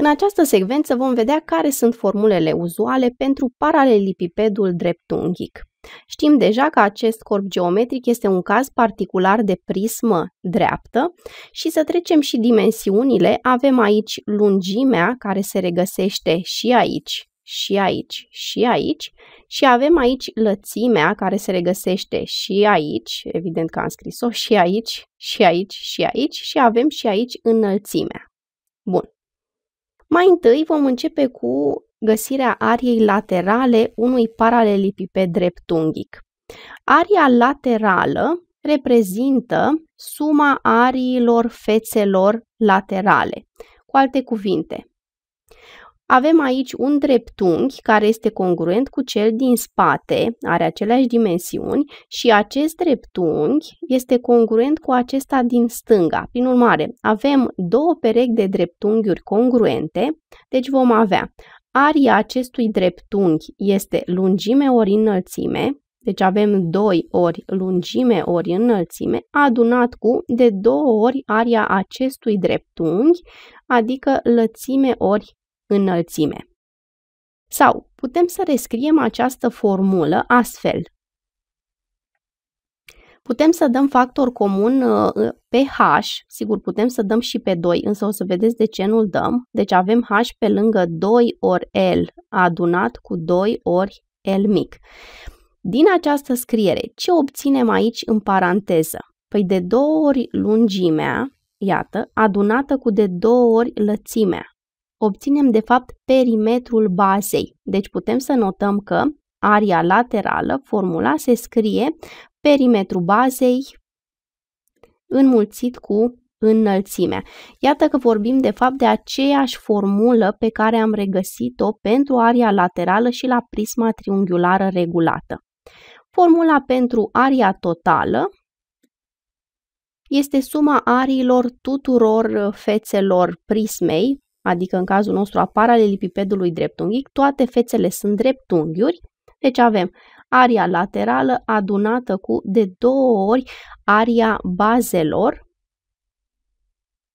În această secvență vom vedea care sunt formulele uzuale pentru paralelipipedul dreptunghic. Știm deja că acest corp geometric este un caz particular de prismă dreaptă și să trecem și dimensiunile. Avem aici lungimea care se regăsește și aici, și aici, și aici și avem aici lățimea care se regăsește și aici, evident că am scris-o, și aici, și aici, și aici și avem și aici înălțimea. Bun. Mai întâi vom începe cu găsirea ariei laterale unui paralelipiped dreptunghic. Aria laterală reprezintă suma ariilor fețelor laterale. Cu alte cuvinte, avem aici un dreptunghi care este congruent cu cel din spate, are aceleași dimensiuni și acest dreptunghi este congruent cu acesta din stânga. Prin urmare, avem două perechi de dreptunghiuri congruente, deci vom avea aria acestui dreptunghi este lungime ori înălțime, deci avem 2 ori lungime ori înălțime, adunat cu de 2 ori aria acestui dreptunghi, adică lățime ori înălțime. Sau putem să rescriem această formulă astfel. Putem să dăm factor comun uh, pe H, sigur putem să dăm și pe 2, însă o să vedeți de ce nu-l dăm. Deci avem H pe lângă 2 ori L adunat cu 2 ori L mic. Din această scriere, ce obținem aici în paranteză? Păi de două ori lungimea, iată, adunată cu de două ori lățimea obținem de fapt perimetrul bazei. Deci putem să notăm că aria laterală, formula se scrie perimetru bazei înmulțit cu înălțimea. Iată că vorbim de fapt de aceeași formulă pe care am regăsit-o pentru aria laterală și la prisma triunghiulară regulată. Formula pentru aria totală este suma ariilor tuturor fețelor prismei adică în cazul nostru a paralelipipedului dreptunghic, toate fețele sunt dreptunghiuri, deci avem aria laterală adunată cu de două ori aria bazelor,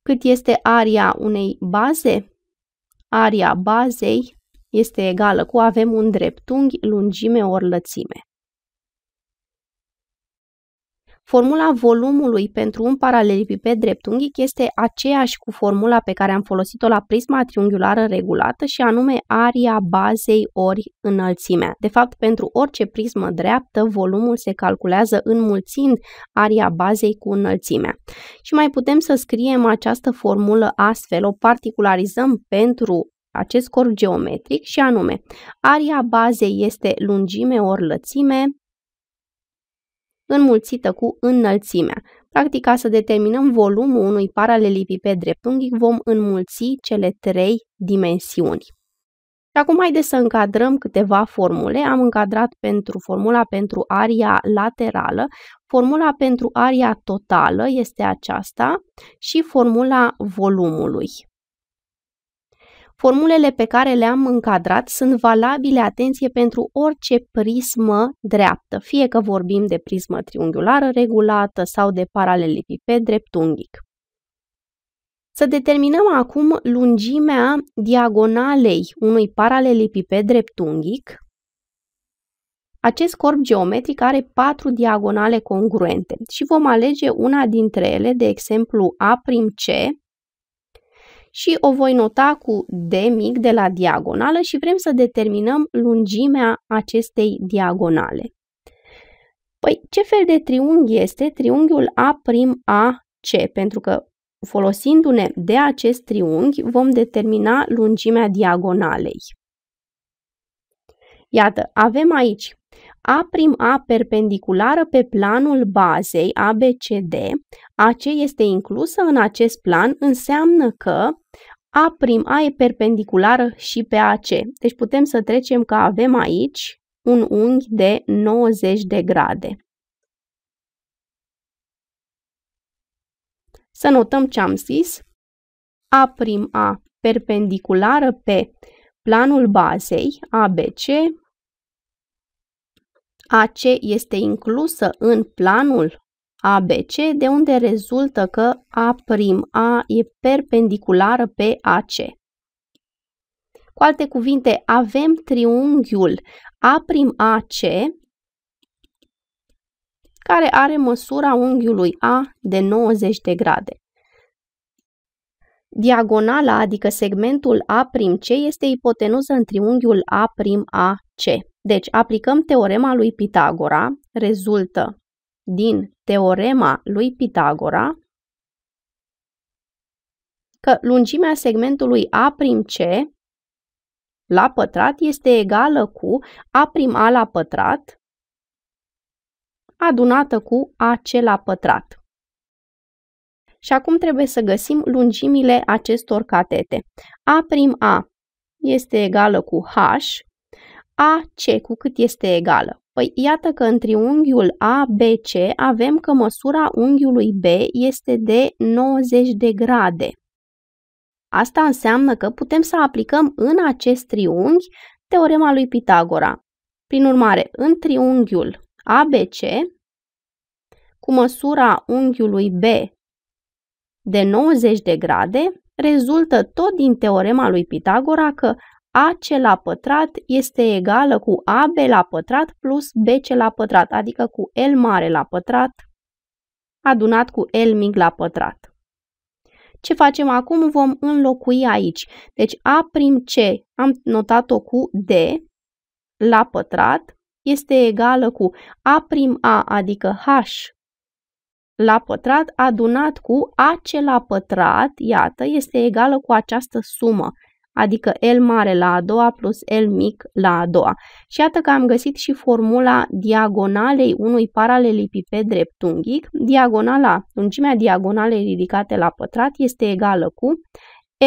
cât este aria unei baze, aria bazei este egală cu avem un dreptunghi lungime ori lățime. Formula volumului pentru un paralelepiped dreptunghic este aceeași cu formula pe care am folosit-o la prisma triunghiulară regulată și anume aria bazei ori înălțimea. De fapt, pentru orice prismă dreaptă, volumul se calculează înmulțind aria bazei cu înălțimea. Și mai putem să scriem această formulă astfel, o particularizăm pentru acest corp geometric și anume, aria bazei este lungime ori lățime, înmulțită cu înălțimea. Practic, ca să determinăm volumul unui paralelipiped dreptunghic, vom înmulți cele trei dimensiuni. Și acum haideți să încadrăm câteva formule. Am încadrat pentru formula pentru aria laterală. Formula pentru aria totală este aceasta și formula volumului. Formulele pe care le-am încadrat sunt valabile, atenție, pentru orice prismă dreaptă, fie că vorbim de prismă triunghiulară regulată sau de paralelepiped dreptunghic. Să determinăm acum lungimea diagonalei unui paralelepiped dreptunghic. Acest corp geometric are patru diagonale congruente și vom alege una dintre ele, de exemplu A'C, și o voi nota cu D mic de la diagonală și vrem să determinăm lungimea acestei diagonale. Păi, ce fel de triunghi este triunghiul A'AC? Pentru că folosindu-ne de acest triunghi vom determina lungimea diagonalei. Iată, avem aici A'A perpendiculară pe planul bazei ABCD, AC este inclusă în acest plan, înseamnă că A'A e perpendiculară și pe AC. Deci putem să trecem că avem aici un unghi de 90 de grade. Să notăm ce am zis. A'A perpendiculară pe planul bazei ABC. AC este inclusă în planul ABC, de unde rezultă că A'A e perpendiculară pe AC. Cu alte cuvinte, avem triunghiul A'AC care are măsura unghiului A de 90 de grade. Diagonala, adică segmentul A'C, este ipotenuză în triunghiul A'Ac. Deci, aplicăm teorema lui Pitagora, rezultă din teorema lui Pitagora că lungimea segmentului A prim C la pătrat este egală cu A prim A la pătrat adunată cu AC la pătrat. Și acum trebuie să găsim lungimile acestor catete. A prim A este egală cu H, AC cu cât este egală. Păi iată că în triunghiul ABC avem că măsura unghiului B este de 90 de grade. Asta înseamnă că putem să aplicăm în acest triunghi teorema lui Pitagora. Prin urmare, în triunghiul ABC, cu măsura unghiului B de 90 de grade, rezultă tot din teorema lui Pitagora că AC la pătrat este egală cu AB la pătrat plus BC la pătrat, adică cu L mare la pătrat adunat cu L mic la pătrat. Ce facem acum? Vom înlocui aici. Deci A prim C am notat-o cu D la pătrat este egală cu A prim A, adică H la pătrat adunat cu AC la pătrat, iată, este egală cu această sumă, adică L mare la a doua plus L mic la a doua. Și iată că am găsit și formula diagonalei unui paralelipiped dreptunghic. Diagonala, lungimea diagonalei ridicate la pătrat este egală cu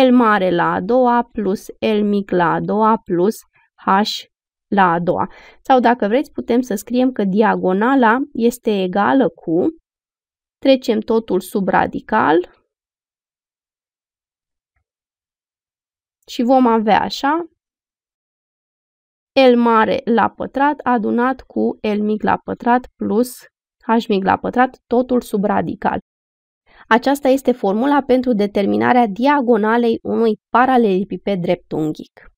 L mare la a doua plus L mic la a doua plus H la a doua. Sau dacă vreți putem să scriem că diagonala este egală cu, trecem totul sub radical, și vom avea așa L mare la pătrat adunat cu L mic la pătrat plus H mic la pătrat, totul sub radical. Aceasta este formula pentru determinarea diagonalei unui paralelepiped dreptunghic.